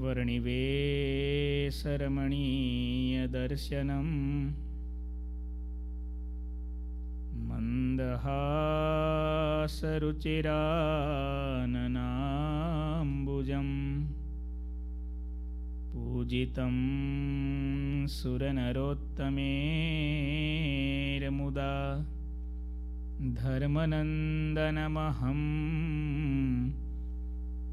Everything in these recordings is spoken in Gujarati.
वर्णिवेसरमणीयदर्शनम् मन्दहासरुचिराननाम्बुजं पूजितं सुरनरोत्तमेर्मुदा धर्मनन्दनमहम्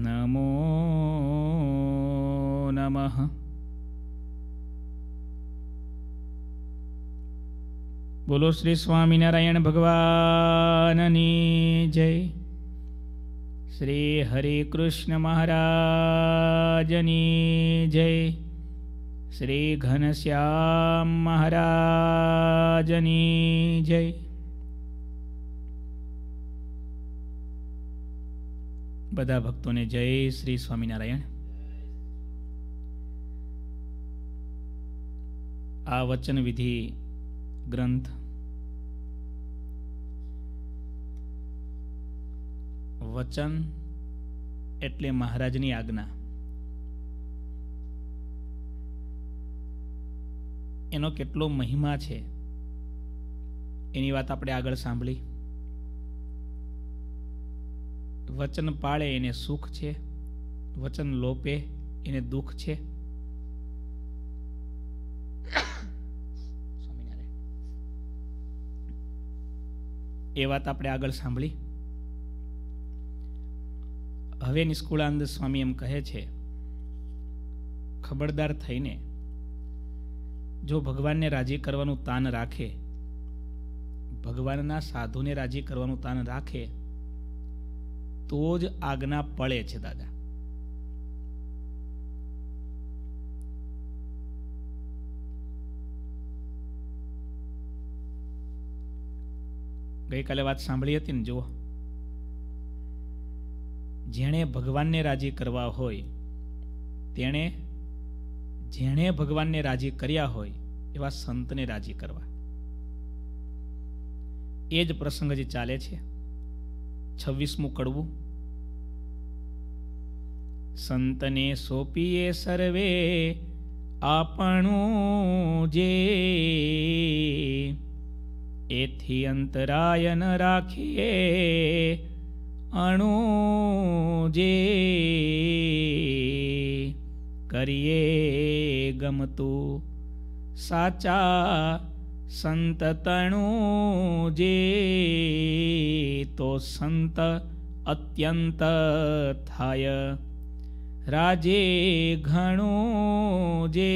નમો નમઃ બોલો શ્રી સ્વામિનારાયણ ભગવાનની જય શ્રી હરે કૃષ્ણ મહારાજની જય શ્રી ઘનશ્યામ મહારાજની જય બધા ભક્તોને જય શ્રી સ્વામિનારાયણ આ વચન વિધિ ગ્રંથ વચન એટલે મહારાજની આજ્ઞા એનો કેટલો મહિમા છે એની વાત આપણે આગળ સાંભળી વચન પાળે એને સુખ છે વચન લોપે એને દુઃખ છે એ વાત આપણે આગળ સાંભળી હવે નિષ્કુળાનંદ સ્વામી એમ કહે છે ખબરદાર થઈને જો ભગવાનને રાજી કરવાનું તાન રાખે ભગવાનના સાધુને રાજી કરવાનું તાન રાખે તો જ આજ્ઞા પડે છે દાદા ગઈકાલે વાત સાંભળી હતી ને જુઓ જેણે ભગવાનને રાજી કરવા હોય તેણે જેણે ભગવાનને રાજી કર્યા હોય એવા સંતને રાજી કરવા એ જ પ્રસંગ જે ચાલે છે છવ્વીસમું કડવું સંતને સોંપીએ સર્વે આપણું જે એથી અંતરાયન રાખીએ અણુ જે કરીએ ગમતું સાચા સંત તણુ જે તો સંત અત્યંત થાય રાજે ઘણું જે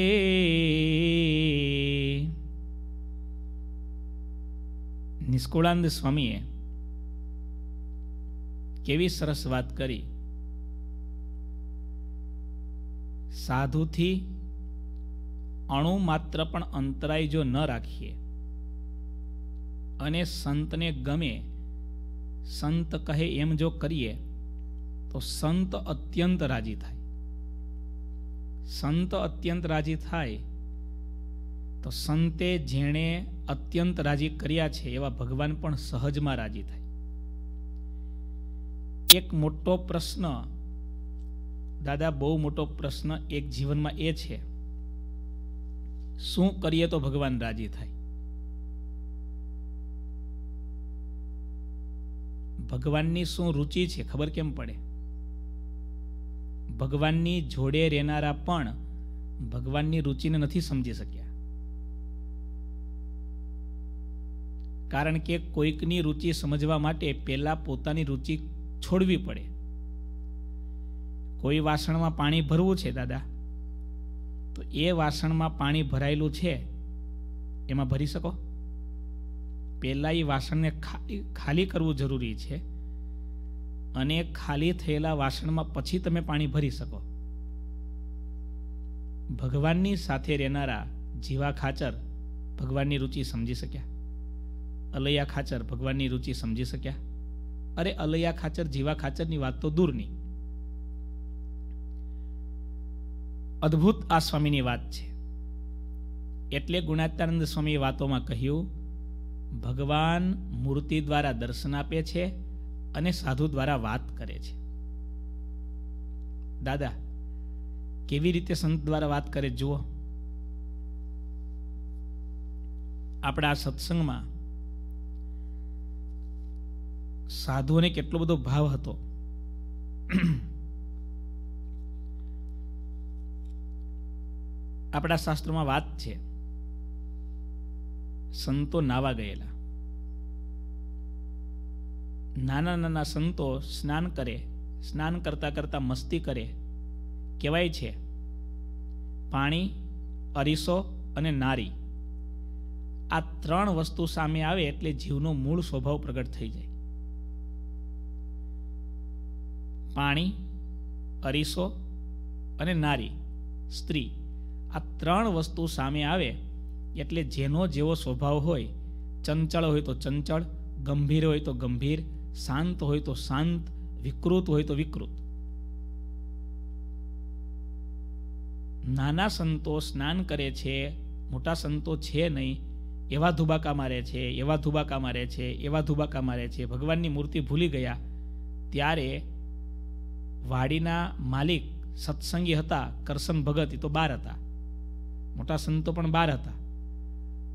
નિષ્કુળાનંદ સ્વામીએ કેવી સરસ વાત કરી સાધુથી અણુ માત્ર પણ અંતરાય જો ન રાખીએ અને સંતને ગમે સંત કહે એમ જો કરીએ તો સંત અત્યંત રાજી થાય સંત અત્યંત રાજી થાય તો સંતે જેણે અત્યંત રાજી કર્યા છે એવા ભગવાન પણ સહજમાં રાજી થાય એક મોટો પ્રશ્ન દાદા બહુ મોટો પ્રશ્ન એક જીવનમાં એ છે શું કરીએ તો ભગવાન રાજી થાય ભગવાનની શું રુચિ છે ખબર કેમ પડે ભગવાનની જોડે રહેનારા પણ ભગવાનની રુચિને નથી સમજી શક્યા કારણ કે કોઈકની રુચિ સમજવા માટે પહેલાં પોતાની રુચિ છોડવી પડે કોઈ વાસણમાં પાણી ભરવું છે દાદા તો એ વાસણમાં પાણી ભરાયેલું છે એમાં ભરી શકો પહેલાં એ વાસણને ખાલી કરવું જરૂરી છે અને ખાલી થયેલા વાસણમાં પછી તમે પાણી ભરી શકો ભગવાનની સાથે રહેનારા જીવા ખાચર ભગવાનની રુચિ સમજી શક્યા અલૈયા ખાચર ભગવાનની રુચિ સમજી શક્યા અરે અલૈયા ખાચર જીવા ખાચરની વાત તો દૂરની અદ્ભુત આ સ્વામીની વાત છે એટલે ગુણાત્યાનંદ સ્વામી વાતોમાં કહ્યું ભગવાન મૂર્તિ દ્વારા દર્શન આપે છે અને સાધુ દ્વારા વાત કરે છે દાદા કેવી રીતે સંત દ્વારા વાત કરે જુઓ આપણા આ સત્સંગમાં સાધુઓને કેટલો બધો ભાવ હતો આપણા શાસ્ત્રોમાં વાત છે સંતો નાવા ગયેલા નાના નાના સંતો સ્નાન કરે સ્નાન કરતાં કરતાં મસ્તી કરે કહેવાય છે પાણી અરીસો અને નારી આ ત્રણ વસ્તુ સામે આવે એટલે જીવનો મૂળ સ્વભાવ પ્રગટ થઈ જાય પાણી અરીસો અને નારી સ્ત્રી આ ત્રણ વસ્તુ સામે આવે એટલે જેનો જેવો સ્વભાવ હોય ચંચળ હોય તો ચંચળ ગંભીર હોય તો ગંભીર શાંત હોય તો શાંત વિકૃત હોય તો વિકૃત નાના સંતો સ્નાન કરે છે મોટા સંતો છે નહીં એવા ધુબાકા મારે છે એવા ધુબાકા મારે છે એવા ધુબાકા મારે છે ભગવાનની મૂર્તિ ભૂલી ગયા ત્યારે વાડીના માલિક સત્સંગી હતા કરસન ભગત એ તો બાર હતા મોટા સંતો પણ બાર હતા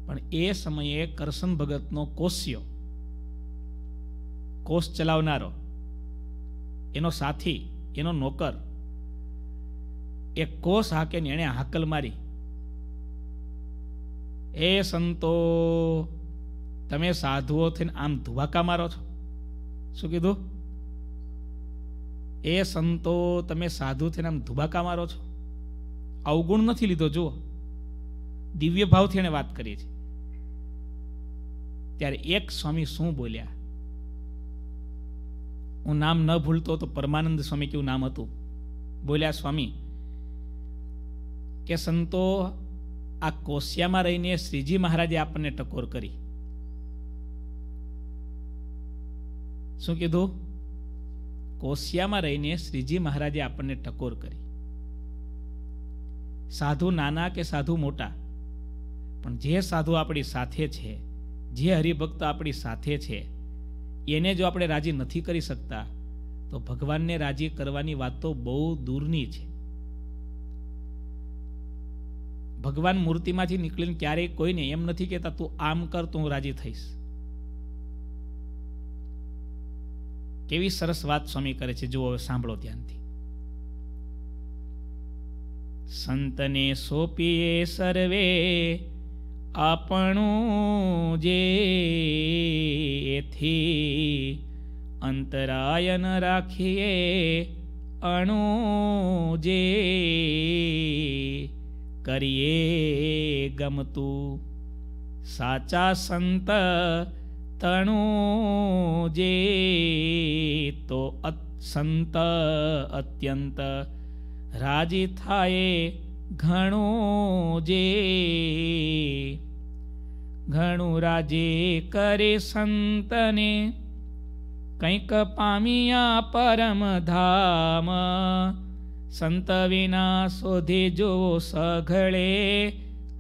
પણ એ સમયે કરસન ભગતનો કોસ્યો કોષ ચલાવનારો એનો સાથી એનો નોકર એ કોષ હાકેને એણે હાકલ મારી એ સંતો તમે સાધુઓ થઈને આમ ધુવાકા મારો છો શું કીધું એ સંતો તમે સાધુ થઈને આમ ધુબાકા મારો છો અવગુણ નથી લીધો જુઓ દિવ્ય ભાવથી એણે વાત કરી છે ત્યારે એક સ્વામી શું બોલ્યા હું નામ ન ભૂલતો તો પરમાનંદ સ્વામી કેવું નામ હતું બોલ્યા સ્વામી કે સંતો આ કોશિયામાં રહીને શ્રીજી મહારાજે આપણને ટકોર કરી શું કીધું કોશિયામાં રહીને શ્રીજી મહારાજે આપણને ટકોર કરી સાધુ નાના કે સાધુ મોટા પણ જે સાધુ આપણી સાથે છે જે હરિભક્ત આપણી સાથે છે એને જો આપણે રાજી નથી કરી શકતા તો ભગવાનને રાજી કરવાની વાત તો બહુ દૂરની છે ભગવાન મૂર્તિમાંથી નીકળીને ક્યારેય કોઈને એમ નથી કહેતા તું આમ કર તો હું રાજી થઈશ કેવી સરસ વાત સ્વામી કરે છે જુઓ હવે સાંભળો ધ્યાનથી સંતને સોંપીએ સર્વે આપણું જે એથી અંતરાયન રાખીએ અણુ જે કરીએ ગમતું સાચા સંત તણુ જે તો સંત અત્યંત રાજી થાય ઘણું જે ઘણું રાજે કરે સંતને કંઈક પામિયા પરમ ધામ સંત વિના શોધે જો સઘળે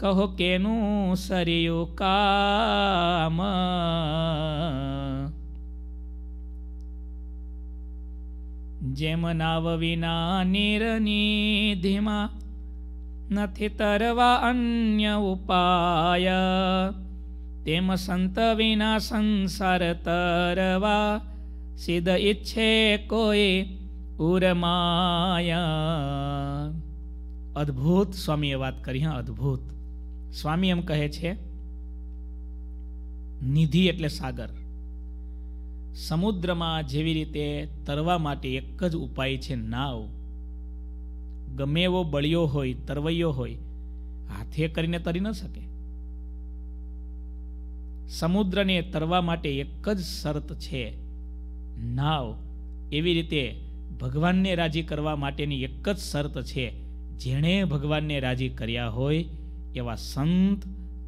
કહો કેનું સરિયું કામ જેમ નાવ વિના નિરનિધિમાં નથી તરવા અન્ય ઉપાય તેમ સંત વિના સંસાર તરવા સિદ્ધ ઈચ્છે કોઈ ઉરમાય અદ્ભુત સ્વામીએ વાત કરી હા અદ્ભુત સ્વામી એમ કહે છે નિધિ એટલે સાગર સમુદ્રમાં જેવી રીતે તરવા માટે એક જ ઉપાય છે નાવ ગમે એવો બળિયો હોય તરવૈયો હોય હાથે કરીને તરી ન શકે સમુદ્રને તરવા માટે એક જ શરત છે નાવ એવી રીતે ભગવાનને રાજી કરવા માટેની એક જ શરત છે જેણે ભગવાનને રાજી કર્યા હોય એવા સંત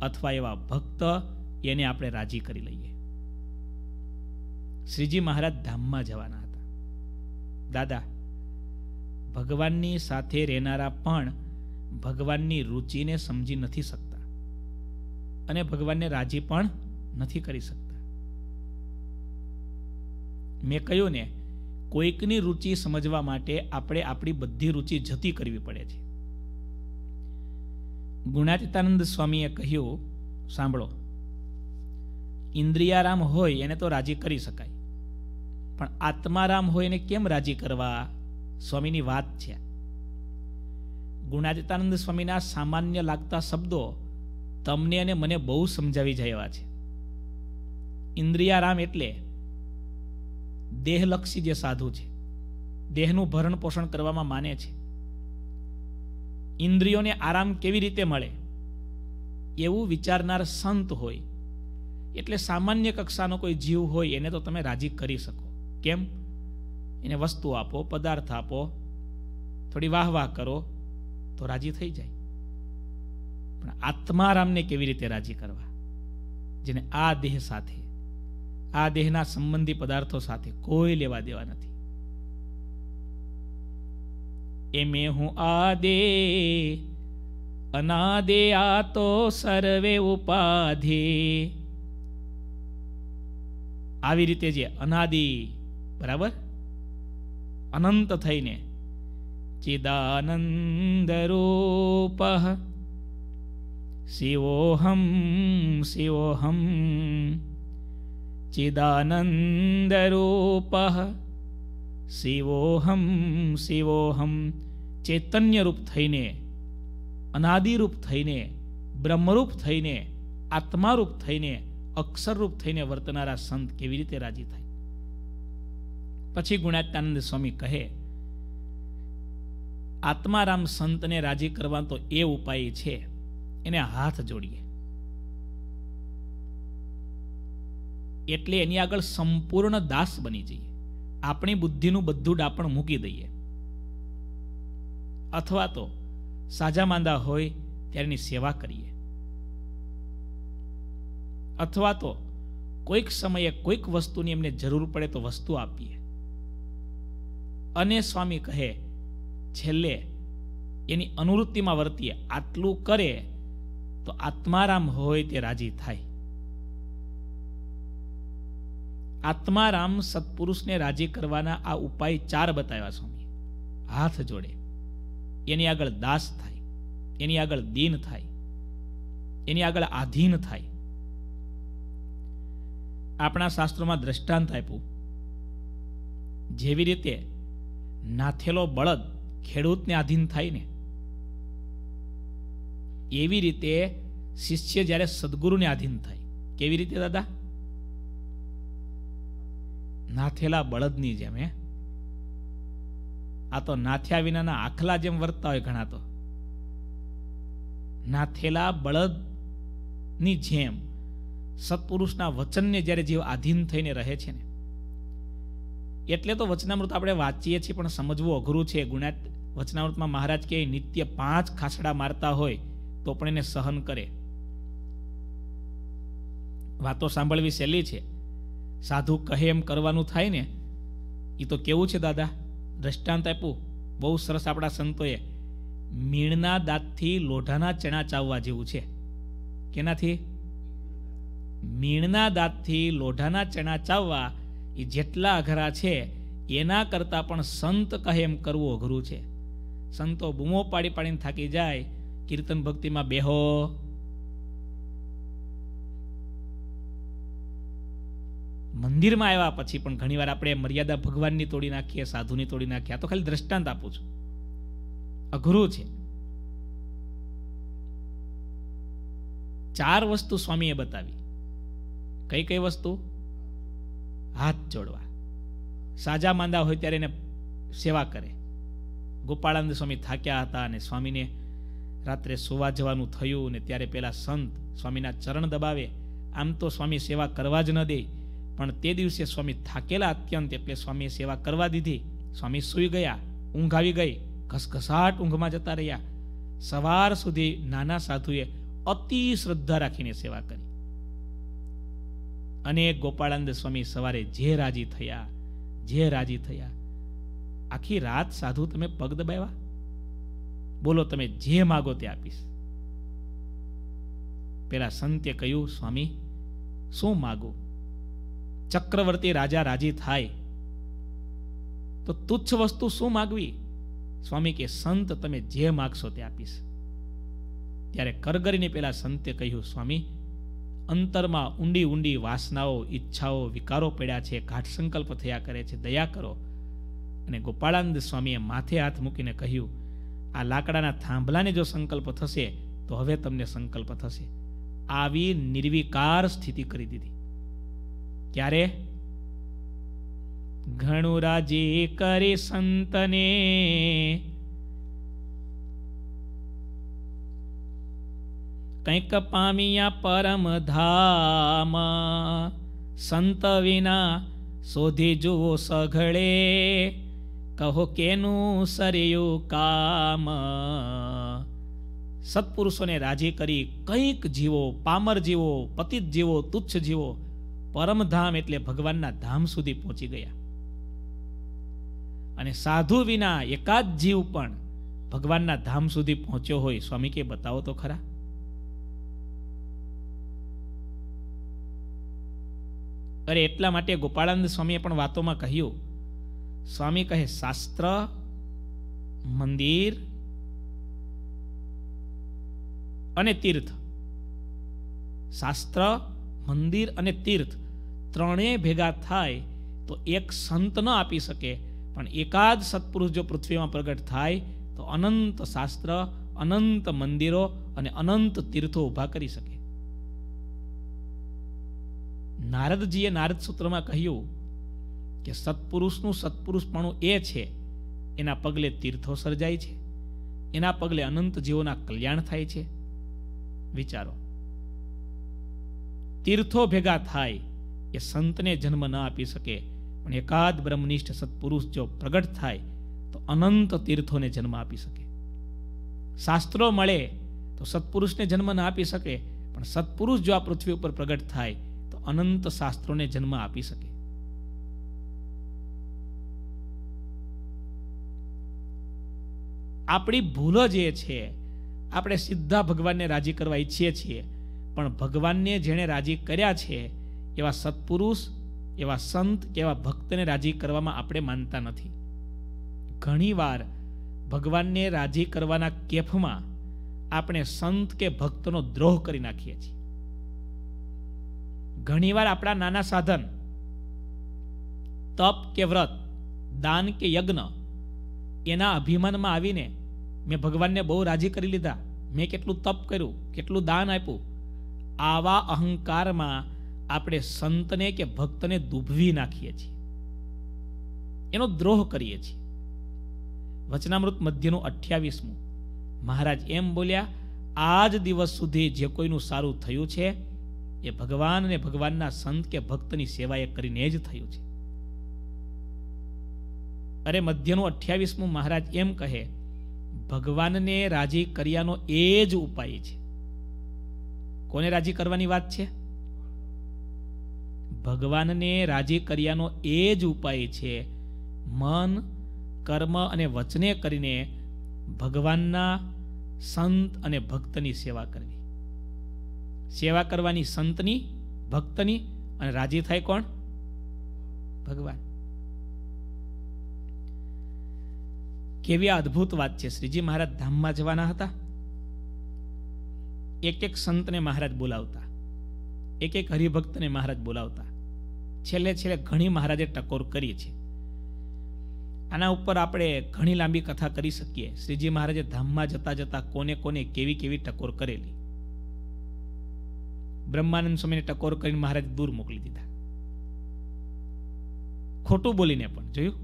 અથવા એવા ભક્ત એને આપણે રાજી કરી લઈએ શ્રીજી મહારાજ ધામમાં જવાના હતા દાદા ભગવાનની સાથે રહેનારા પણ ભગવાનની રુચિને સમજી નથી શકતા અને ભગવાનને રાજી પણ નથી કરી શકતા મેં કહ્યું ને કોઈકની રુચિ સમજવા માટે આપણે આપણી બધી રુચિ જતી કરવી પડે છે ગુણાતીતાનંદ સ્વામીએ કહ્યું સાંભળો ઇન્દ્રિયારામ હોય એને તો રાજી કરી શકાય પણ આત્મારામ હોય એને કેમ રાજી કરવા સ્વામીની વાત છે ગુણાતીતાનંદ સ્વામીના સામાન્ય લાગતા શબ્દો તમને અને મને બહુ સમજાવી જાય એવા છે ઇન્દ્રિયારામ એટલે દેહલક્ષી જે સાધુ છે દેહનું ભરણ પોષણ કરવામાં માને છે ઇન્દ્રિયોને આરામ કેવી રીતે મળે એવું વિચારનાર સંત હોય એટલે સામાન્ય કક્ષાનો કોઈ જીવ હોય એને તો તમે રાજી કરી શકો કેમ એને વસ્તુ આપો પદાર્થ આપો થોડી વાહવાહ કરો તો રાજી થઈ જાય પણ આત્મારામને કેવી રીતે રાજી કરવા જેને આ દેહ સાથે આ દેહના સંબંધી પદાર્થો સાથે કોઈ લેવા દેવા નથી એમે હું આ દે અનાદે આ તો સર્વે ઉપાધિ આવી રીતે જે અનાદિ બરાબર अनंत थी ने चिदानंद रूप शिवोहम शिवोहम चिदानंद रूप शिवोहम शिवोहम चैतन्य रूप थी ने अनादिप थी ने ब्रह्मरूप थी ने आत्मा रूप थी ने अक्षर रूप थी ने वर्तना सत के राजी थे પછી ગુણાત્યાનંદ સ્વામી કહે આત્મારામ સંતને રાજી કરવા તો એ ઉપાય છે એને હાથ જોડીએ એટલે એની આગળ સંપૂર્ણ દાસ બની જઈએ આપણી બુદ્ધિનું બધું ડાપણ મૂકી દઈએ અથવા તો સાજા માંદા હોય ત્યારે એની સેવા કરીએ અથવા તો કોઈક સમયે કોઈક વસ્તુની એમને જરૂર પડે તો વસ્તુ આપીએ અને સ્વામી કહે છેલ્લે એની અનુવૃત્તિમાં વર્તીએ આટલું કરે તો આત્મારામ હોય તે રાજી થાય આત્મારામ સત્પુરુષને રાજી કરવાના આ ઉપાય ચાર બતાવ્યા સ્વામી હાથ જોડે એની આગળ દાસ થાય એની આગળ દીન થાય એની આગળ આધીન થાય આપણા શાસ્ત્રોમાં દ્રષ્ટાંત આપ્યું જેવી રીતે નાથેલો બળદ ખેડૂતને આધીન થાય ને એવી રીતે શિષ્ય જ્યારે સદગુરુને આધીન થાય કેવી રીતે દાદા નાથેલા બળદની જેમ હે આ તો નાથ્યા વિનાના આખલા જેમ વર્તતા હોય ઘણા તો નાથેલા બળદની જેમ સત્પુરુષના વચનને જ્યારે જીવ આધીન થઈને રહે છે ને એટલે તો વચનામૃત આપણે વાંચીએ છીએ પણ સમજવું અઘરું છે ગુણાત વચનામૃતમાં મહારાજ કે નિત્ય પાંચ ખાસડા મારતા હોય તો પણ એને સહન કરે વાતો સાંભળવી સહેલી છે સાધુ કહે એમ કરવાનું થાય ને એ તો કેવું છે દાદા દ્રષ્ટાંત આપું બહુ સરસ આપણા સંતોએ મીણના દાંતથી લોઢાના ચણા ચાવવા જેવું છે કેનાથી મીણના દાંતથી લોઢાના ચણા ચાવવા એ જેટલા અઘરા છે એના કરતાં પણ સંત કહે એમ કરવું અઘરું છે સંતો બૂમો પાડી પાડીને થાકી જાય કીર્તન ભક્તિમાં બેહો મંદિરમાં આવ્યા પછી પણ ઘણીવાર આપણે મર્યાદા ભગવાનની તોડી નાખીએ સાધુની તોડી નાખીએ તો ખાલી દ્રષ્ટાંત આપું છું અઘરું છે ચાર વસ્તુ સ્વામીએ બતાવી કઈ કઈ વસ્તુ હાથ જોડવા સાજા માંદા હોય ત્યારે એને સેવા કરે ગોપાળાનંદ સ્વામી થાક્યા હતા અને સ્વામીને રાત્રે સુવા જવાનું થયું ને ત્યારે પહેલાં સંત સ્વામીના ચરણ દબાવે આમ તો સ્વામી સેવા કરવા જ ન દે પણ તે દિવસે સ્વામી થાકેલા અત્યંત એટલે સ્વામીએ સેવા કરવા દીધી સ્વામી સૂઈ ગયા ઊંઘ આવી ગઈ ઘસઘસાટ ઊંઘમાં જતા રહ્યા સવાર સુધી નાના સાધુએ અતિ શ્રદ્ધા રાખીને સેવા કરી અને ગોપાળાનંદ સ્વામી સવારે જે રાજી થયા જે રાજી થયા આખી રાત સાધુ તમે પગ દબાવ્યા બોલો તમે જે માગો તે આપીશ પેલા સંતે કહ્યું સ્વામી શું માગો ચક્રવર્તી રાજા રાજી થાય તો તુચ્છ વસ્તુ શું માગવી સ્વામી કે સંત તમે જે માગશો તે આપીશ ત્યારે કરગરીને પેલા સંતે કહ્યું સ્વામી અંતરમાં ઊંડી ઊંડી વાસનાઓ ઈચ્છાઓ વિકારો પડ્યા છે ઘાટ સંકલ્પ થયા કરે છે દયા કરો અને ગોપાળાનંદ સ્વામીએ માથે હાથ મૂકીને કહ્યું આ લાકડાના થાંભલાને જો સંકલ્પ થશે તો હવે તમને સંકલ્પ થશે આવી નિર્વિકાર સ્થિતિ કરી દીધી ક્યારે ઘણું રાજી કરી સંતને કંઈક પામિયા પરમ ધામ સંત વિના શોધી જુઓ સઘળે કહો કેનું સરિયું કામ સત્પુરુષોને રાજી કરી કંઈક જીવો પામર જીવો પતિત જીવો તુચ્છ જીવો પરમધામ એટલે ભગવાનના ધામ સુધી પહોંચી ગયા અને સાધુ વિના એકાદ જીવ પણ ભગવાનના ધામ સુધી પહોંચ્યો હોય સ્વામી કે બતાવો તો ખરા અરે એટલા માટે ગોપાળાનંદ સ્વામીએ પણ વાતોમાં કહ્યું સ્વામી કહે શાસ્ત્ર મંદિર અને તીર્થ શાસ્ત્ર મંદિર અને તીર્થ ત્રણેય ભેગા થાય તો એક સંત ન આપી શકે પણ એકાદ સત્પુરુષ જો પૃથ્વીમાં પ્રગટ થાય તો અનંત શાસ્ત્ર અનંત મંદિરો અને અનંત તીર્થો ઊભા કરી શકે નારદજીએ નારદ સૂત્રમાં કહ્યું કે સત્પુરુષનું સત્પુરુષપણું એ છે એના પગલે તીર્થો સર્જાય છે એના પગલે અનંત જીવોના કલ્યાણ થાય છે વિચારો તીર્થો ભેગા થાય એ સંતને જન્મ ન આપી શકે પણ એકાદ બ્રહ્મનિષ્ઠ સત્પુરુષ જો પ્રગટ થાય તો અનંત તીર્થોને જન્મ આપી શકે શાસ્ત્રો મળે તો સત્પુરુષને જન્મ ન આપી શકે પણ સત્પુરુષ જો આ પૃથ્વી ઉપર પ્રગટ થાય અનંત શાસ્ત્રોને જન્મ આપી શકે આપણી ભૂલ જ એ છે આપણે સીધા ભગવાનને રાજી કરવા ઈચ્છીએ છીએ પણ ભગવાનને જેણે રાજી કર્યા છે એવા સત્પુરુષ એવા સંત કે એવા ભક્તને રાજી કરવામાં આપણે માનતા નથી ઘણીવાર ભગવાનને રાજી કરવાના કેફમાં આપણે સંત કે ભક્તનો દ્રોહ કરી નાખીએ છીએ ઘણીવાર આપણા નાના સાધન તપ કે વ્રત દાન કે યજ્ઞ એના અભિમાનમાં આવીને મેં ભગવાનને બહુ રાજી કરી લીધા મેં કેટલું તપ કર્યું કેટલું દાન આપ્યું આવા અહંકારમાં આપણે સંતને કે ભક્તને દુભવી નાખીએ છીએ એનો દ્રોહ કરીએ છીએ વચનામૃત મધ્યનું અઠ્યાવીસમું મહારાજ એમ બોલ્યા આ જ દિવસ સુધી જે કોઈનું સારું થયું છે એ ભગવાન અને ભગવાનના સંત કે ભક્તની સેવા એ કરીને જ થયું છે અરે મધ્યનું અઠ્યાવીસમું મહારાજ એમ કહે ભગવાનને રાજી કર્યાનો એ જ ઉપાય છે કોને રાજી કરવાની વાત છે ભગવાનને રાજી કર્યાનો એ જ ઉપાય છે મન કર્મ અને વચને કરીને ભગવાનના સંત અને ભક્તની સેવા કરવી સેવા કરવાની સંતની ભક્તની અને રાજી થાય કોણ ભગવાન કેવી આ અદ્ભુત વાત છે શ્રીજી મહારાજ ધામમાં જવાના હતા એક એક સંતને મહારાજ બોલાવતા એક એક હરિભક્તને મહારાજ બોલાવતા છેલ્લે છેલ્લે ઘણી મહારાજે ટકોર કરી છે આના ઉપર આપણે ઘણી લાંબી કથા કરી શકીએ શ્રીજી મહારાજે ધામમાં જતા જતા કોને કોને કેવી કેવી ટકોર કરેલી બ્રહ્માનંદ સ્વામીને ટકોર કરીને મહારાજ દૂર મોકલી દીધા ખોટું બોલીને પણ જોયું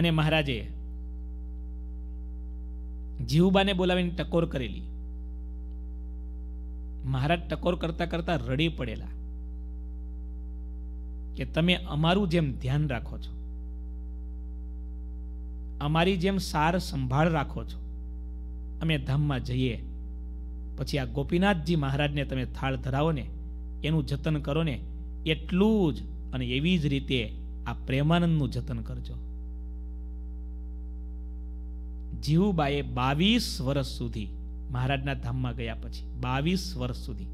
અને મહારાજે જીવબાને બોલાવીને ટકોર કરેલી મહારાજ ટકોર કરતા કરતા રડી પડેલા કે તમે અમારું જેમ ધ્યાન રાખો છો અમારી જેમ સાર સંભાળ રાખો છો અમે ધામમાં જઈએ પછી આ ગોપીનાથજી મહારાજને તમે થાળ ધરાવો ને એનું જતન કરો ને એટલું જ અને એવી જ રીતે આ પ્રેમાનંદનું જતન કરજો જીવુબાએ બાવીસ વર્ષ સુધી મહારાજના ધામમાં ગયા પછી બાવીસ વર્ષ સુધી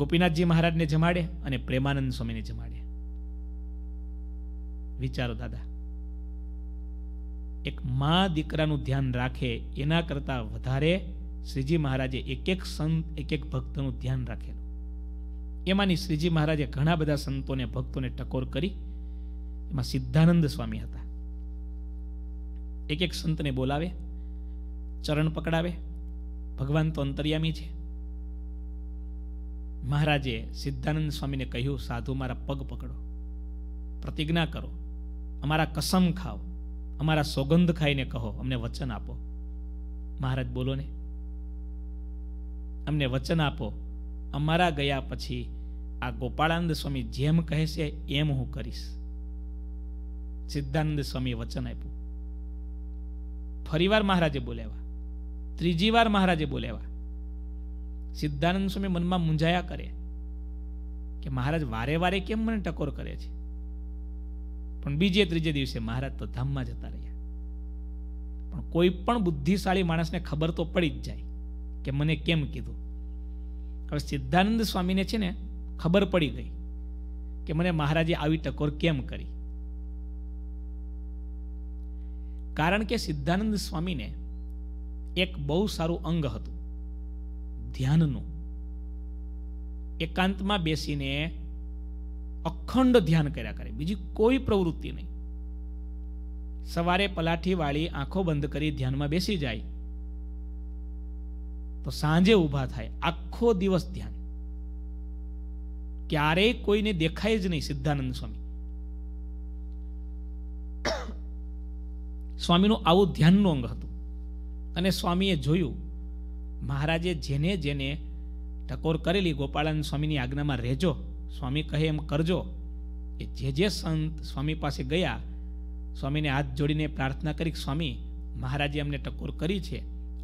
ગોપીનાથજી મહારાજને જમાડે અને પ્રેમાનંદ સ્વામીને જમાડે વિચારો દાદા એક મા દીકરાનું ધ્યાન રાખે એના કરતાં વધારે શ્રીજી મહારાજે એક એક સંત એક એક ભક્તનું ધ્યાન રાખેલું એમાંની શ્રીજી મહારાજે ઘણા બધા સંતોને ભક્તોને ટકોર કરી એમાં સિદ્ધાનંદ સ્વામી હતા એક એક સંતને બોલાવે ચરણ પકડાવે ભગવાન તો અંતર્યામી છે મહારાજે સિદ્ધાનંદ સ્વામીને કહ્યું સાધુ મારા પગ પકડો પ્રતિજ્ઞા કરો અમારા કસમ ખાઓ અમારા સોગંધ ખાઈને કહો અમને વચન આપો મહારાજ બોલો ને અમને વચન આપો અમારા ગયા પછી આ ગોપાળાનંદ સ્વામી જેમ કહે છે એમ હું કરીશ સિદ્ધાનંદ સ્વામી વચન આપ્યું ફરીવાર મહારાજે બોલાવ્યા ત્રીજી વાર મહારાજે બોલાવ્યા સિદ્ધાનંદ સ્વામી મનમાં મૂંઝાયા કરે કે મહારાજ વારે વારે કેમ મને ટકોર કરે છે પણ બીજે ત્રીજે દિવસે મહારાજ તો ધામમાં જતા રહ્યા પણ કોઈ પણ બુદ્ધિશાળી માણસને ખબર તો પડી જ જાય કે મને કેમ કીધું હવે સિદ્ધાનંદ સ્વામીને છે ને ખબર પડી ગઈ કે મને મહારાજે આવી ટકોર કેમ કરી કારણ કે સિદ્ધાનંદ સ્વામીને એક બહુ સારું અંગ હતું ધ્યાનનું એકાંતમાં બેસીને અખંડ ધ્યાન કર્યા કરે બીજી કોઈ પ્રવૃત્તિ નહીં સવારે પલાઠી વાળી આંખો બંધ કરી ધ્યાનમાં બેસી જાય તો સાંજે ઊભા થાય આખો દિવસ ધ્યાન ક્યારેય કોઈને દેખાય જ નહીં સિદ્ધાનંદ સ્વામી સ્વામીનું આવું ધ્યાનનું અંગ હતું અને સ્વામીએ જોયું મહારાજે જેને જેને ટકોર કરેલી ગોપાળાનંદ સ્વામીની આજ્ઞામાં રહેજો સ્વામી કહે એમ કરજો એ જે જે સંત સ્વામી પાસે ગયા સ્વામીને હાથ જોડીને પ્રાર્થના કરી સ્વામી મહારાજે અમને ટકોર કરી છે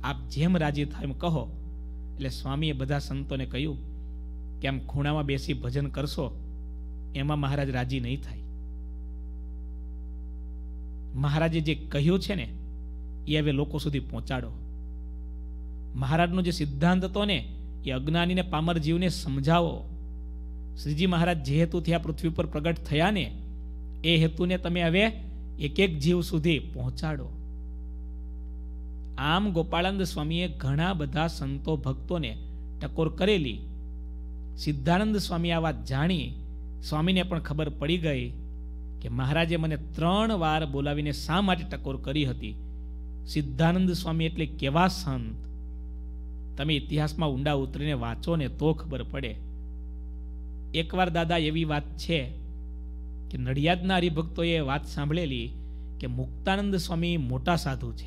આપ જેમ રાજી થાય એમ કહો એટલે સ્વામીએ બધા સંતોને કહ્યું કે આમ ખૂણામાં બેસી ભજન કરશો એમાં મહારાજ રાજી નહીં થાય મહારાજે જે કહ્યું છે ને એ હવે લોકો સુધી પહોંચાડો મહારાજનો જે સિદ્ધાંત હતો ને એ અજ્ઞાનીને પામર જીવને સમજાવો શ્રીજી મહારાજ જે હેતુથી આ પૃથ્વી પર પ્રગટ થયા ને એ હેતુને તમે હવે એક એક જીવ સુધી પહોંચાડો આમ ગોપાળાનંદ સ્વામીએ ઘણા બધા સંતો ભક્તોને ટકોર કરેલી સિદ્ધાનંદ સ્વામી આ વાત જાણી સ્વામીને પણ ખબર પડી ગઈ કે મહારાજે મને ત્રણ વાર બોલાવીને શા માટે ટકોર કરી હતી સિદ્ધાનંદ સ્વામી એટલે કેવા સંત તમે ઇતિહાસમાં ઊંડા ઉતરીને વાંચો ને તો ખબર પડે એકવાર દાદા એવી વાત છે કે નડિયાદના હરિભક્તોએ વાત સાંભળેલી કે મુક્તાનંદ સ્વામી મોટા સાધુ છે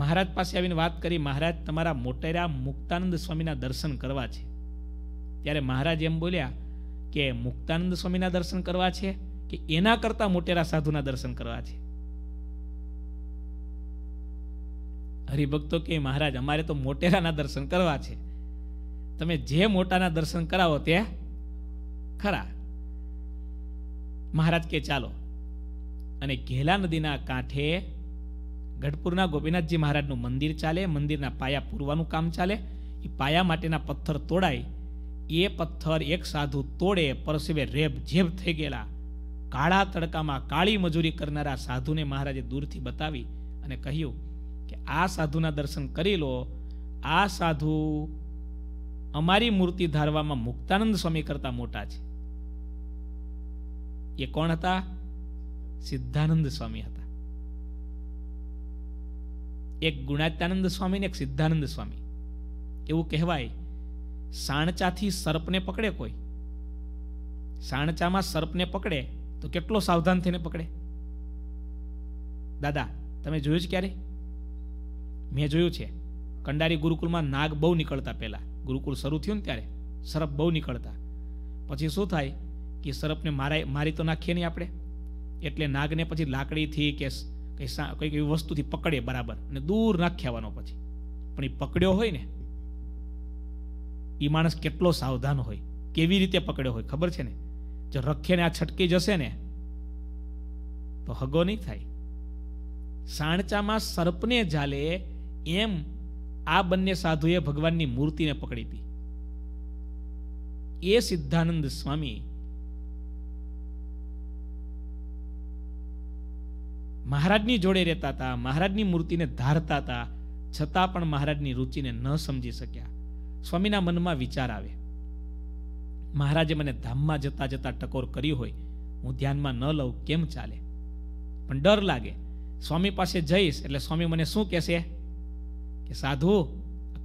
મહારાજ પાસે આવીને વાત કરી મહારાજ તમારા મોટેરા મુક્તાનંદ સ્વામીના દર્શન કરવા છે ત્યારે મહારાજ એમ બોલ્યા કે મુક્તાનંદ સ્વામીના દર્શન કરવા છે કે એના કરતા મોટેરા સાધુના દર્શન કરવા છે હરિભક્તો કે મહારાજ અમારે તો મોટેરાના દર્શન કરવા છે તમે જે મોટાના દર્શન કરાવો તે ખરા મહારાજ કે ચાલો અને ઘેલા નદીના કાંઠે ગઢપુરના ગોપીનાથજી મહારાજનું મંદિર ચાલે મંદિરના પાયા પૂરવાનું કામ ચાલે એ પાયા માટેના પથ્થર તોડાય એ પથ્થર એક સાધુ તોડે પરસેવે રેબ જેબ થઈ ગયેલા કાળા તડકામાં કાળી મજૂરી કરનારા સાધુને મહારાજે દૂરથી બતાવી અને કહ્યું કે આ સાધુના દર્શન કરી લો આ સાધુ અમારી મૂર્તિ ધારવામાં મુક્તાનંદ સ્વામી કરતા મોટા છે એ કોણ હતા સિદ્ધાનંદ સ્વામી હતા એક ગુણાત્યાનંદ સ્વામી ને એક સિદ્ધાનંદ સ્વામી એવું કહેવાય સાણચાથી સર્પને પકડે કોઈ સાણચામાં સર્પને પકડે તો કેટલો સાવધાન થઈને પકડે દાદા તમે જોયું છે ક્યારે મેં જોયું છે કંડારી ગુરુકુલમાં નાગ બહુ નીકળતા પહેલા ગુરુકુળ શરૂ થયું ને ત્યારે સરપ બહુ નીકળતા પછી શું થાય કે સરપને મારા મારી તો નાખીએ નહીં આપણે એટલે નાગને પછી લાકડીથી કે કંઈ કંઈક એવી વસ્તુથી પકડે બરાબર અને દૂર નાખી પછી પણ એ પકડ્યો હોય ને એ માણસ કેટલો સાવધાન હોય કેવી રીતે પકડ્યો હોય ખબર છે ને જો રખે ને આ છટકી જશે ને તો હગો નહીં થાય સાણચામાં સર્પને જાલે એમ આ બંને સાધુએ ભગવાનની મૂર્તિને પકડી હતી એ સિદ્ધાનંદ સ્વામી મહારાજની જોડે રહેતા હતા મહારાજની મૂર્તિને ધારતા હતા છતાં પણ મહારાજની રુચિને ન સમજી શક્યા સ્વામીના મનમાં વિચાર આવે મહારાજે મને ધામમાં જતા જતા ટકોર કરી હોય હું ધ્યાનમાં ન લઉં કેમ ચાલે પણ ડર લાગે સ્વામી પાસે જઈશ એટલે સ્વામી મને શું કહેશે કે સાધુ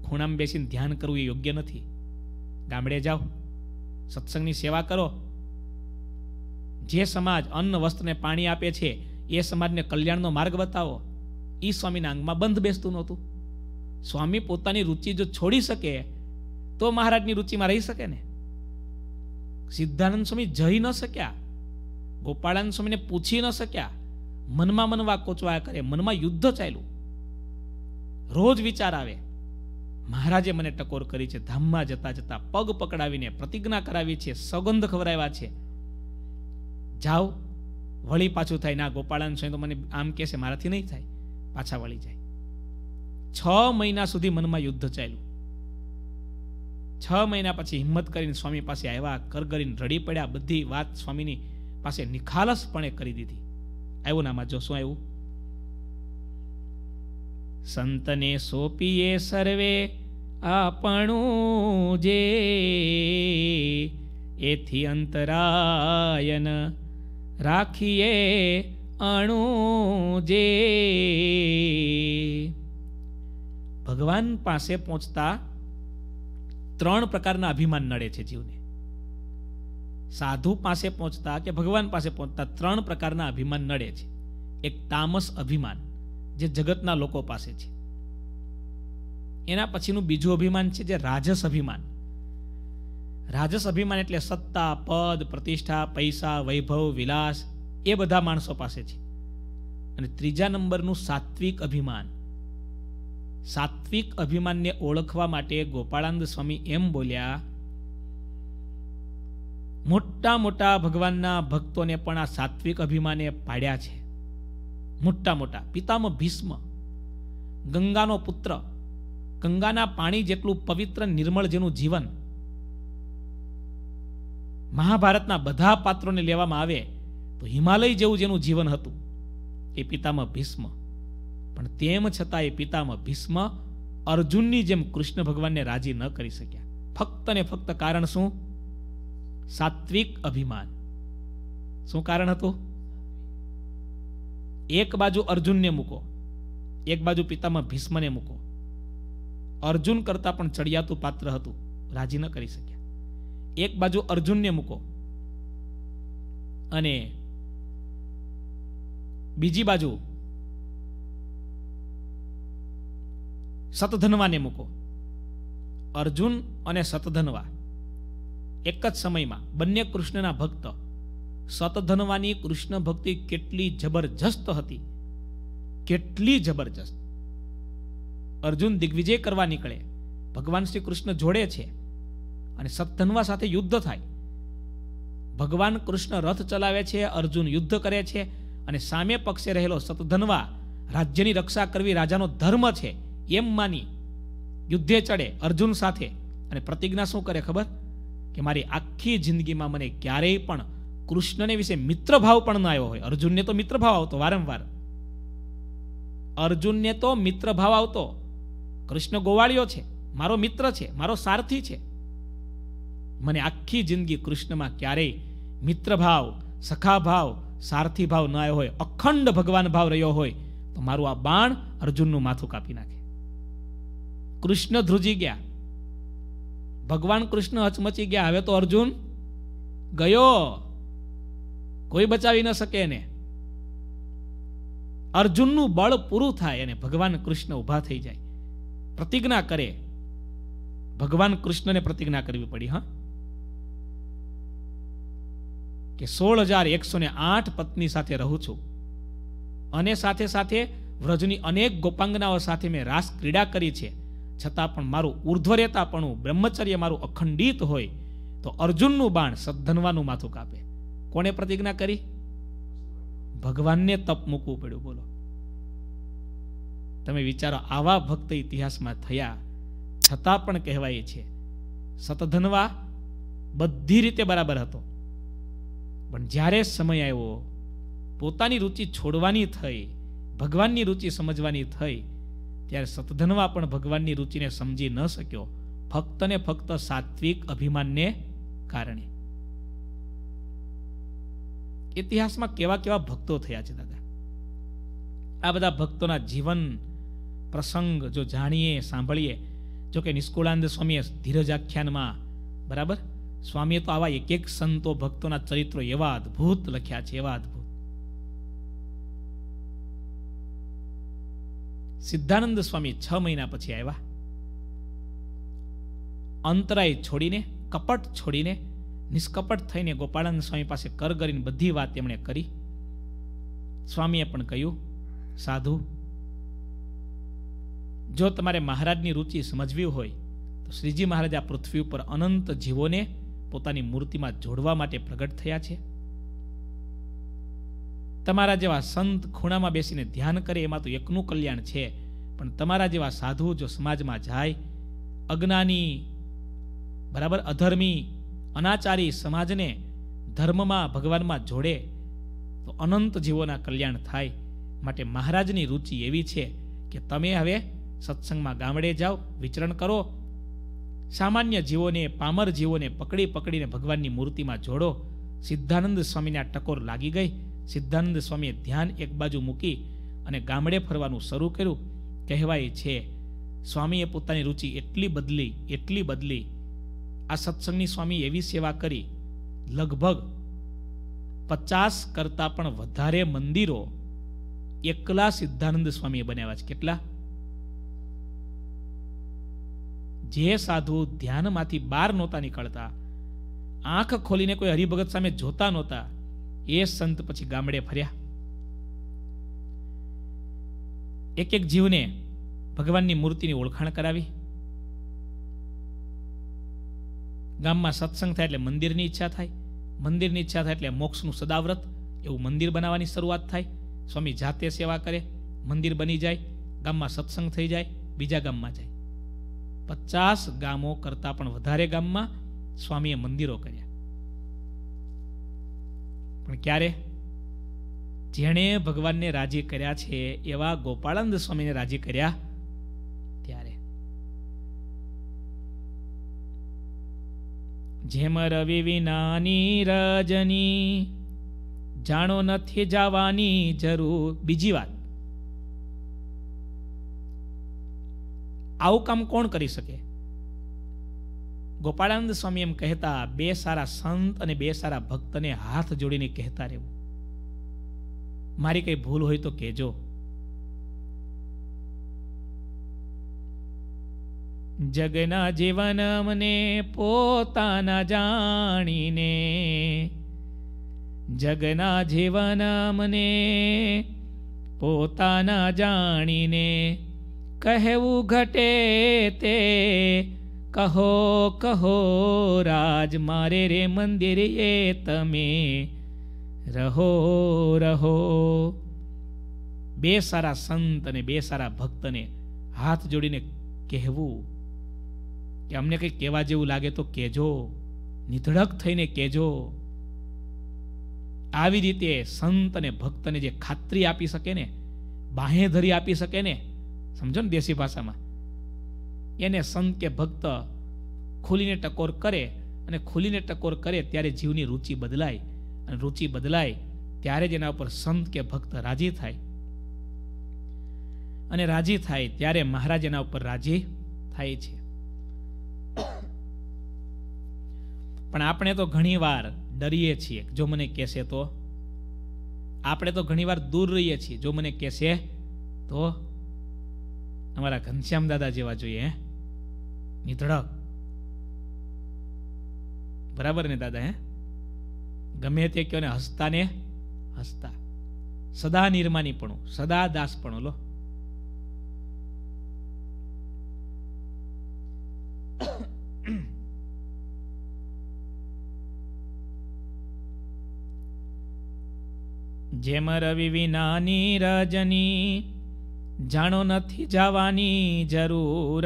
ખૂણામાં બેસીને ધ્યાન કરવું એ યોગ્ય નથી ગામડે જાઓ સત્સંગની સેવા કરો જે સમાજ અન્ન વસ્ત્રને પાણી આપે છે એ સમાજને કલ્યાણનો માર્ગ બતાવો એ સ્વામીના અંગમાં બંધ બેસતું નહોતું સ્વામી પોતાની રુચિ જો છોડી શકે તો મહારાજની રુચિમાં રહી શકે ને સિદ્ધાનંદ સ્વામી જઈ ન શક્યા ગોપાળાનંદ સ્વામીને પૂછી ન શક્યા મનમાં મનવા કોચવા કરે મનમાં યુદ્ધ ચાલ્યું રોજ વિચાર આવે મહારાજે મને ટકોર કરી છે ધામમાં જતા જતા પગ પકડાવીને પ્રતિજ્ઞા કરાવી છે સગંધ ખવડાવ્યા છે જાઓ વળી પાછું થાય ના ગોપાળાન સ્વામી તો મને આમ કહેશે મારાથી નહીં થાય પાછા વળી જાય છ મહિના સુધી મનમાં યુદ્ધ ચાલ્યું છ મહિના પછી હિંમત કરીને સ્વામી પાસે આવ્યા કરગરીને રડી પડ્યા બધી વાત સ્વામીની પાસે નિખાલસપણે કરી દીધી આવ્યું નામાં જો શું આવ્યું સંતને સોંપીએ સર્વે આપણું જે એથી અંતરાયન રાખીએ અણુ જે ભગવાન પાસે પહોંચતા ત્રણ પ્રકારના અભિમાન નડે છે જીવને સાધુ પાસે પહોંચતા કે ભગવાન પાસે પહોંચતા ત્રણ પ્રકારના અભિમાન નડે છે એક તામસ અભિમાન જે જગતના લોકો પાસે છે એના પછીનું બીજું અભિમાન છે જે રાજસ અભિમાન રાજસ અભિમાન એટલે સત્તા પદ પ્રતિષ્ઠા પૈસા વૈભવ વિલાસ એ બધા માણસો પાસે છે અને ત્રીજા નંબરનું સાત્વિક અભિમાન સાત્વિક અભિમાનને ઓળખવા માટે ગોપાળાનંદ સ્વામી એમ બોલ્યા મોટા મોટા ભગવાનના ભક્તોને પણ આ સાત્વિક અભિમાને પાડ્યા છે મોટા મોટા પિતામહ ભીષ્મ ગંગાનો પુત્ર ગંગાના પાણી જેટલું પવિત્ર નિર્મળ જેનું જીવન મહાભારતના બધા પાત્રોને લેવામાં આવે તો હિમાલય જેવું જેનું જીવન હતું એ પિતામહ ભીષ્મ પણ તેમ છતાં એ પિતામહ ભીષ્મ અર્જુનની જેમ કૃષ્ણ ભગવાનને રાજી ન કરી શક્યા ફક્ત ને ફક્ત કારણ શું સાત્વિક અભિમાન શું કારણ હતું એક બાજુ અર્જુનને મૂકો એક બાજુ પિતામાં ભીષ્મને મૂકો અર્જુન કરતાં પણ ચડિયાતું પાત્ર હતું રાજી ન કરી શક્યા એક બાજુ અર્જુનને મૂકો અને બીજી બાજુ સતધનવાને મૂકો અર્જુન અને સતધનવા એક જ સમયમાં બંને કૃષ્ણના ભક્ત સતધનવાની કૃષ્ણ ભક્તિ કેટલી જબરજસ્ત હતી કેટલી જબરજસ્ત અર્જુન દિગ્વિજય કરવા નીકળે ભગવાન શ્રી કૃષ્ણ જોડે છે અને સતધનવા સાથે યુદ્ધ થાય ભગવાન કૃષ્ણ રથ ચલાવે છે અર્જુન યુદ્ધ કરે છે અને સામે પક્ષે રહેલો સતધનવા રાજ્યની રક્ષા કરવી રાજાનો ધર્મ છે એમ માની યુદ્ધે ચડે અર્જુન સાથે અને પ્રતિજ્ઞા શું કરે ખબર કે મારી આખી જિંદગીમાં મને ક્યારેય પણ કૃષ્ણને વિશે મિત્ર ભાવ પણ ન આવ્યો હોય અર્જુનને તો મિત્ર ભાવ આવતો વારંવાર અર્જુનને તો મિત્ર ભાવ આવતો કૃષ્ણ ગોવાળિયો છે મારો મિત્ર છે મારો સારથી છે મને આખી જિંદગી કૃષ્ણમાં ક્યારેય મિત્ર ભાવ સખા ભાવ સારથી ભાવ ન આવ્યો હોય અખંડ ભગવાન ભાવ રહ્યો હોય તો મારું આ બાણ અર્જુનનું માથું કાપી નાખે કૃષ્ણ ધ્રુજી ગયા ભગવાન કૃષ્ણ હચમચી ગયા હવે તો અર્જુન ગયો કોઈ બચાવી ન શકે એને અર્જુનનું બળ પૂરું થાય અને ભગવાન કૃષ્ણ ઊભા થઈ જાય પ્રતિજ્ઞા કરે ભગવાન કૃષ્ણને પ્રતિજ્ઞા કરવી પડી હા કે સોળ હજાર એકસો ને આઠ પત્ની સાથે રહું છું અને સાથે સાથે વ્રજની અનેક ગોપાંગનાઓ સાથે મેં રાસ ક્રીડા કરી છે છતાં પણ મારું ઉર્ધ્વરેતાપણું બ્રહ્મચર્ય મારું અખંડિત હોય તો અર્જુનનું બાણ સદ્ધનવાનું માથું કાપે કોને પ્રતિજ્ઞા કરી ભગવાનને તપ મૂકવું પડ્યું બોલો તમે વિચારો આવા ભક્ત ઇતિહાસમાં થયા છતાં પણ કહેવાય છે સતધનવા બધી રીતે બરાબર હતો પણ જ્યારે સમય આવ્યો પોતાની રુચિ છોડવાની થઈ ભગવાનની રુચિ સમજવાની થઈ ત્યારે સતધનવા પણ ભગવાનની રુચિને સમજી ન શક્યો ફક્ત ને ફક્ત સાત્વિક અભિમાનને કારણે ઇતિહાસમાં કેવા કેવા ભક્તો થયા છે દાદા આ બધા ભક્તોના જીવન પ્રસંગ જો જાણીએ સાંભળીએ જો કે નિષ્કુળાનંદ સ્વામીએ ધીરજ આખ્યાનમાં બરાબર સ્વામીએ તો આવા એક એક સંતો ભક્તોના ચરિત્રો એવા અદ્ભુત લખ્યા છે એવા અદ્ભુત સિદ્ધાનંદ સ્વામી છ મહિના પછી આવ્યા અંતરાય છોડીને કપટ છોડીને નિષ્કપટ થઈને ગોપાળાનંદ સ્વામી પાસે કરગરીને બધી વાત એમણે કરી સ્વામીએ પણ કહ્યું સાધુ જો તમારે મહારાજની રુચિ સમજવી હોય તો શ્રીજી મહારાજ આ પૃથ્વી ઉપર અનંત જીવોને પોતાની મૂર્તિમાં જોડવા માટે પ્રગટ થયા છે તમારા જેવા સંત ખૂણામાં બેસીને ધ્યાન કરે એમાં તો એકનું કલ્યાણ છે પણ તમારા જેવા સાધુ જો સમાજમાં જાય અજ્ઞાની બરાબર અધર્મી અનાચારી સમાજને ધર્મમાં ભગવાનમાં જોડે તો અનંત જીવોના કલ્યાણ થાય માટે મહારાજની રુચિ એવી છે કે તમે હવે સત્સંગમાં ગામડે જાઓ વિચરણ કરો સામાન્ય જીવોને પામર જીવોને પકડી પકડીને ભગવાનની મૂર્તિમાં જોડો સિદ્ધાનંદ સ્વામીના ટકોર લાગી ગઈ સિદ્ધાનંદ સ્વામીએ ધ્યાન એક બાજુ મૂકી અને ગામડે ફરવાનું શરૂ કર્યું કહેવાય છે સ્વામીએ પોતાની રુચિ એટલી બદલી એટલી બદલી આ સત્સંગની સ્વામી એવી સેવા કરી લગભગ પચાસ કરતાં પણ વધારે મંદિરો એકલા સિદ્ધાનંદ સ્વામીએ બનાવ્યા છે કેટલા જે સાધુ ધ્યાનમાંથી બહાર નહોતા નીકળતા આંખ ખોલીને કોઈ હરિભગત સામે જોતા નહોતા એ સંત પછી ગામડે ફર્યા એક એક જીવને ભગવાનની મૂર્તિની ઓળખાણ કરાવી ગામમાં સત્સંગ થાય એટલે મંદિરની ઈચ્છા થાય મંદિરની ઈચ્છા થાય એટલે મોક્ષનું સદાવ્રત એવું મંદિર બનાવવાની શરૂઆત થાય સ્વામી જાતે સેવા કરે મંદિર બની જાય ગામમાં સત્સંગ થઈ જાય બીજા ગામમાં જાય પચાસ ગામો કરતાં પણ વધારે ગામમાં સ્વામીએ મંદિરો કર્યા પણ ક્યારે જેણે ભગવાનને રાજી કર્યા છે એવા ગોપાળાનંદ સ્વામીને રાજી કર્યા જેમ રવિ વિનાની રજની જાણો નથી જવાની જરૂર બીજી વાત આવું કામ કોણ કરી શકે ગોપાળાનંદ સ્વામી એમ કહેતા બે સારા સંત અને બે સારા ભક્તને હાથ જોડીને કહેતા રહેવું મારી કંઈ ભૂલ હોય તો કહેજો જગના જીવન મને પોતાના જાણીને જગના જીવન મને પોતાના જાણીને કહેવું ઘટે તે કહો કહો રાજ મારે રે મંદિરે તમે રહો રહો બે સારા સંત અને બે સારા ભક્તને હાથ જોડીને કહેવું કે અમને કંઈ કહેવા જેવું લાગે તો કહેજો નિધડક થઈને કહેજો આવી રીતે સંત અને ભક્તને જે ખાતરી આપી શકે ને બાહેધરી આપી શકે ને સમજો ને દેશી ભાષામાં એને સંત કે ભક્ત ખુલીને ટકોર કરે અને ખુલીને ટકોર કરે ત્યારે જીવની રુચિ બદલાય અને રુચિ બદલાય ત્યારે જ એના ઉપર સંત કે ભક્ત રાજી થાય અને રાજી થાય ત્યારે મહારાજ એના ઉપર રાજી થાય છે પણ આપણે તો ઘણીવાર ડરીએ છીએ જો મને કહેશે તો આપણે તો ઘણીવાર દૂર રહીએ છીએ જો મને કહેશે તો અમારા ઘનશ્યામ દાદા જેવા જોઈએ નિધડક બરાબર ને દાદા હે ગમે તે કયો ને હસતા ને હસતા સદા નિર્માનીપણું સદા દાસપણું લો જેમ રવિ વિનાની રજની જાણો નથી જવાની જરૂર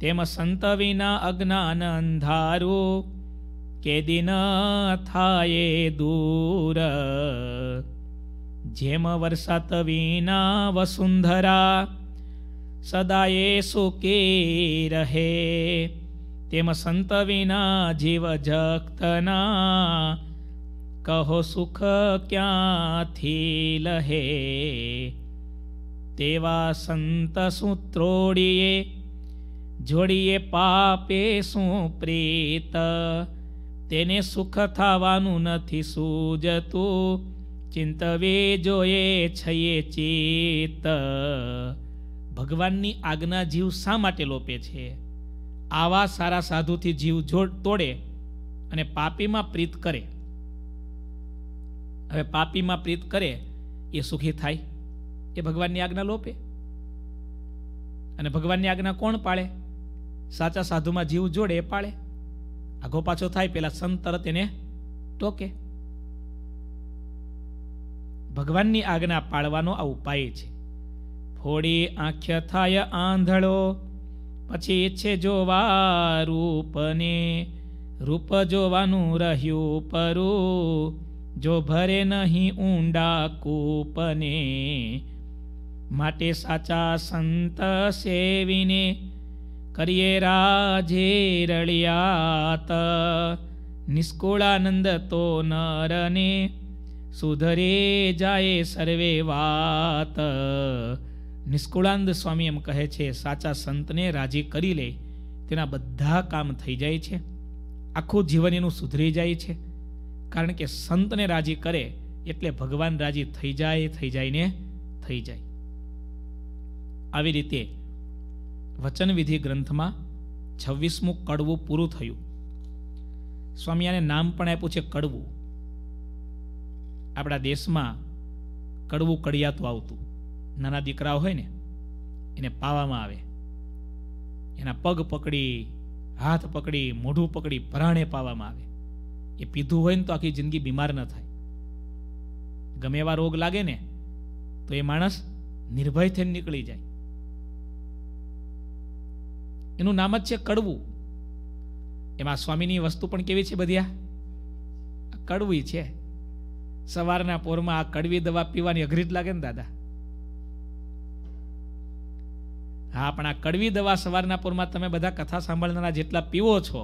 તેમ સંત વિના અજ્ઞાન અંધારું કે દિન થાય દૂર જેમ વરસાત વિના વસુંધરા સદાએ સુકે રહે તેમ સંત વિના જીવ જગતના કહો સુખ ક્યાંથી લહે તેવા સંત શું ત્રોડીએ જોડીએ પાપે શું પ્રીત તેને સુખ થવાનું નથી સૂજતું ચિંતવે જોએ છયે ચેત ભગવાનની આજ્ઞા જીવ શા માટે લોપે છે આવા સારા સાધુથી જીવ જોડ તોડે અને પાપીમાં પ્રીત કરે હવે પાપીમાં પ્રીત કરે એ સુખી થાય એ ભગવાનની આજ્ઞા લોપે અને ભગવાનની આજ્ઞા કોણ પાળે સાચા સાધુમાં જીવ જોડે એ પાળે આઘો પાછો થાય પેલા સંત તરત એને ટોકે ભગવાનની આજ્ઞા પાળવાનો આ ઉપાય છે ફોડી આંખ્ય થાય આંધળો પછી ઈચ્છે જોવા રૂપને રૂપ જોવાનું રહ્યું પરું જો ભરે નહીં ઊંડા કૂપને માટે સાચા સંત સેવીને કરીએ રાજે રળિયાત નિષ્કુળાનંદ તો નરને સુધરે જાય સર્વે વાત નિષ્કુળાનંદ સ્વામી એમ કહે છે સાચા સંતને રાજી કરી લે તેના બધા કામ થઈ જાય છે આખું જીવન એનું સુધરી જાય છે કારણ કે સંતને રાજી કરે એટલે ભગવાન રાજી થઈ જાય થઈ જાય ને થઈ જાય આવી રીતે વચનવિધિ ગ્રંથમાં છવ્વીસમું કડવું પૂરું થયું સ્વામીયાને નામ પણ આપ્યું છે કડવું આપણા દેશમાં કડવું કડિયાતું આવતું નાના દીકરાઓ હોય ને એને પાવામાં આવે એના પગ પકડી હાથ પકડી મોઢું પકડી ભરાણે પાવામાં આવે એ પીધું હોય ને તો આખી જિંદગી બીમાર ન થાય ગમે એવા રોગ લાગે ને તો એ માણસ નિર્ભય થઈને નીકળી જાય એનું નામ જ છે કડવું એમાં સ્વામીની વસ્તુ પણ કેવી છે બધી આ કડવી છે સવારના પોરમાં આ કડવી દવા પીવાની અઘરી જ લાગે ને દાદા હા પણ આ કડવી દવા સવારના પોરમાં તમે બધા કથા સાંભળનારા જેટલા પીવો છો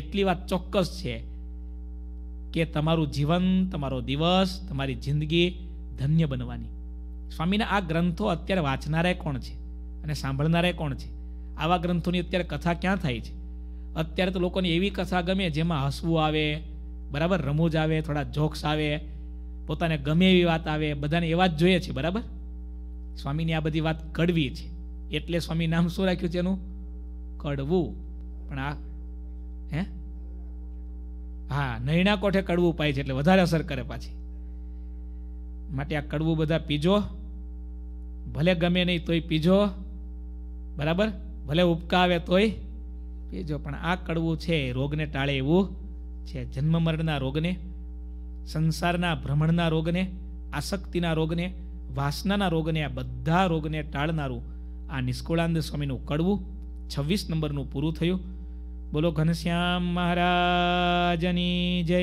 એટલી વાત ચોક્કસ છે કે તમારું જીવન તમારો દિવસ તમારી જિંદગી ધન્ય બનવાની સ્વામીના આ ગ્રંથો અત્યારે વાંચનારાએ કોણ છે અને સાંભળનારાએ કોણ છે આવા ગ્રંથોની અત્યારે કથા ક્યાં થાય છે અત્યારે તો લોકોને એવી કથા ગમે જેમાં હસવું આવે બરાબર રમૂજ આવે થોડા જોક્સ આવે પોતાને ગમે એવી વાત આવે બધાને એવા જ જોઈએ છે બરાબર સ્વામીની આ બધી વાત કડવી છે એટલે સ્વામી નામ શું રાખ્યું છે એનું કડવું પણ આ હે હા નૈણા કોઠે કડવું પાય છે એટલે વધારે અસર કરે પાછી માટે આ કડવું બધા પીજો ભલે ગમે નહીં તોય પીજો બરાબર ભલે ઉપકા આવે તોય પીજો પણ આ કડવું છે રોગને ટાળે એવું છે જન્મ મરણના રોગને સંસારના ભ્રમણના રોગને આસક્તિના રોગને વાસનાના રોગને આ બધા રોગને ટાળનારું આ નિષ્કુળાનંદ સ્વામીનું કડવું છવ્વીસ નંબરનું પૂરું થયું બોલો ઘનશ્યામ મહારાજની જય